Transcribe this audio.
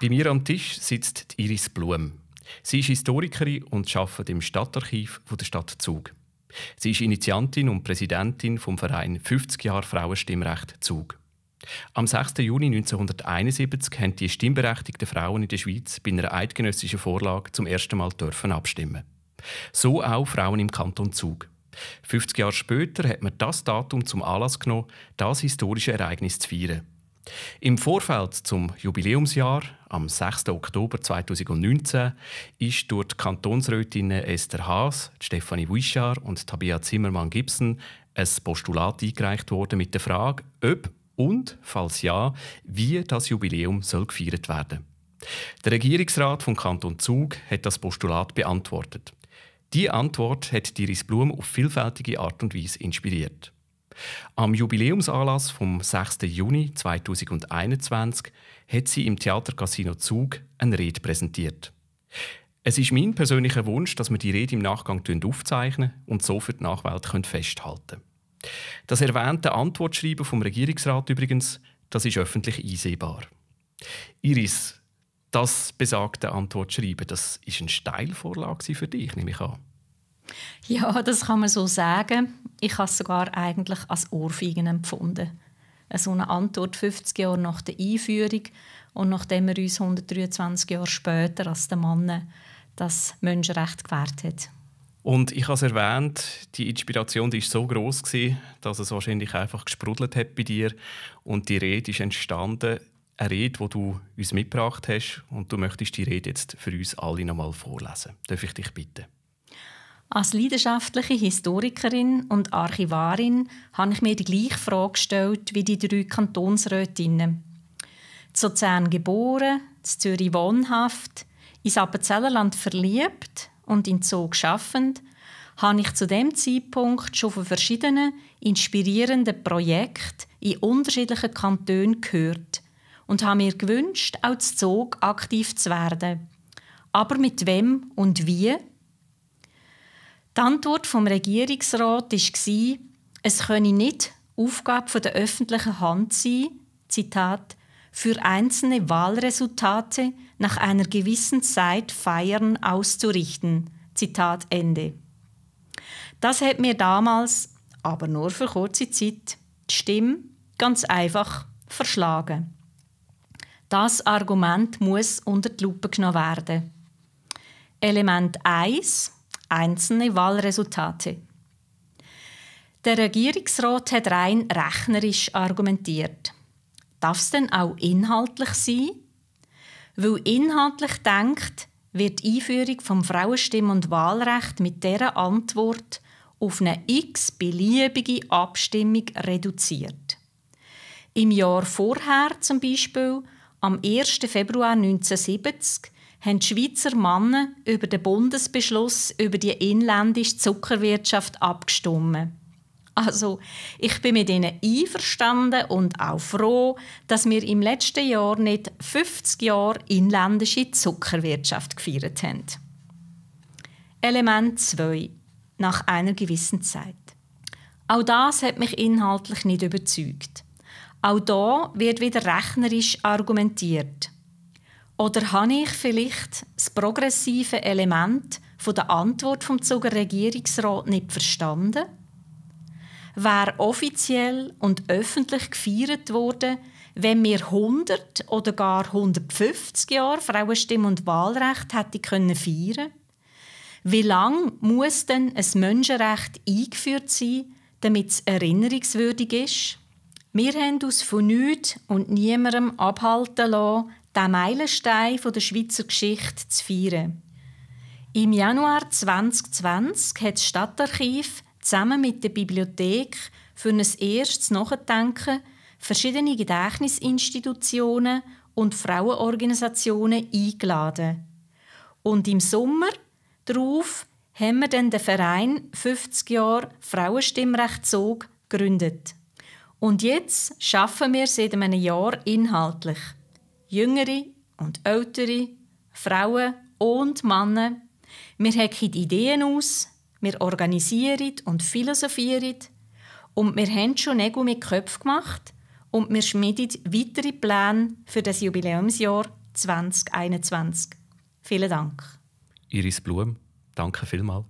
Bei mir am Tisch sitzt Iris Blum. Sie ist Historikerin und arbeitet im Stadtarchiv der Stadt Zug. Sie ist Initiantin und Präsidentin vom Verein 50 Jahre Frauenstimmrecht Zug. Am 6. Juni 1971 haben die stimmberechtigten Frauen in der Schweiz bei einer eidgenössischen Vorlage zum ersten Mal dürfen abstimmen. So auch Frauen im Kanton Zug. 50 Jahre später hat man das Datum zum Anlass genommen, das historische Ereignis zu feiern. Im Vorfeld zum Jubiläumsjahr am 6. Oktober 2019 ist durch die Kantonsrätinnen Esther Haas, Stefanie Wischar und Tabia Zimmermann-Gibson ein Postulat eingereicht worden mit der Frage, ob und, falls ja, wie das Jubiläum soll gefeiert werden. soll. Der Regierungsrat vom Kanton Zug hat das Postulat beantwortet. Die Antwort hat Iris Blum auf vielfältige Art und Weise inspiriert. Am Jubiläumsanlass vom 6. Juni 2021 hat sie im Theatercasino Zug eine Rede präsentiert. Es ist mein persönlicher Wunsch, dass wir die Rede im Nachgang aufzeichnen und so für die Nachwelt festhalten können. Das erwähnte Antwortschreiben vom Regierungsrat übrigens, das ist öffentlich einsehbar. Iris, das besagte Antwortschreiben, schreiben, das ist eine Steilvorlage für dich, nehme ich an. Ja, das kann man so sagen. Ich habe es sogar eigentlich als Ohrfeigen empfunden. So eine Antwort 50 Jahre nach der Einführung und nachdem er uns 123 Jahre später als der Mann das Menschenrecht gewährt hat. Und ich habe es erwähnt, die Inspiration die ist so groß dass es wahrscheinlich einfach gesprudelt hat bei dir und die Rede ist entstanden eine Rede, die du uns mitgebracht hast und du möchtest die Rede jetzt für uns alle nochmal vorlesen. Darf ich dich bitten? Als leidenschaftliche Historikerin und Archivarin habe ich mir die gleiche Frage gestellt wie die drei Kantonsrätinnen. Zu Luzern geboren, zu Zürich wohnhaft, ins Appenzellerland verliebt und in Zug schaffend, habe ich zu dem Zeitpunkt schon von verschiedenen inspirierenden Projekten in unterschiedlichen Kantonen gehört – und habe mir gewünscht, auch zu Zog aktiv zu werden. Aber mit wem und wie? Die Antwort vom Regierungsrat war, es könne nicht Aufgabe der öffentlichen Hand sein, Zitat, für einzelne Wahlresultate nach einer gewissen Zeit Feiern auszurichten. Zitat Ende. Das hat mir damals, aber nur für kurze Zeit, die Stimme ganz einfach verschlagen. Das Argument muss unter die Lupe genommen werden. Element 1 Einzelne Wahlresultate. Der Regierungsrat hat rein rechnerisch argumentiert. Darf es denn auch inhaltlich sein? Weil inhaltlich denkt, wird die Einführung vom Frauenstimm- und Wahlrecht mit dieser Antwort auf eine x-beliebige Abstimmung reduziert. Im Jahr vorher zum Beispiel am 1. Februar 1970 haben die Schweizer Männer über den Bundesbeschluss über die inländische Zuckerwirtschaft abgestimmt. Also, ich bin mit ihnen einverstanden und auch froh, dass wir im letzten Jahr nicht 50 Jahre inländische Zuckerwirtschaft gefeiert haben. Element 2. Nach einer gewissen Zeit. Auch das hat mich inhaltlich nicht überzeugt. Auch da wird wieder rechnerisch argumentiert. Oder habe ich vielleicht das progressive Element von der Antwort vom Zuger Regierungsrat nicht verstanden? Wäre offiziell und öffentlich gefeiert worden, wenn wir 100 oder gar 150 Jahre Frauenstimm- und Wahlrecht hätten können feiern? Wie lang muss denn ein Menschenrecht eingeführt sein, damit es erinnerungswürdig ist? Wir haben uns von nichts und niemandem abhalten lassen, diesen Meilenstein der Schweizer Geschichte zu feiern. Im Januar 2020 hat das Stadtarchiv zusammen mit der Bibliothek für ein erstes Nachdenken verschiedene Gedächtnisinstitutionen und Frauenorganisationen eingeladen. Und im Sommer darauf haben wir dann den Verein 50 Jahre Frauenstimmrecht Zog gegründet. Und jetzt schaffen wir seit einem Jahr inhaltlich Jüngere und Ältere, Frauen und Männer. Wir hacken Ideen aus, wir organisieren und philosophieren und wir haben schon Nägel mit Köpfen gemacht und wir schmieden weitere Pläne für das Jubiläumsjahr 2021. Vielen Dank. Iris Blum, danke vielmals.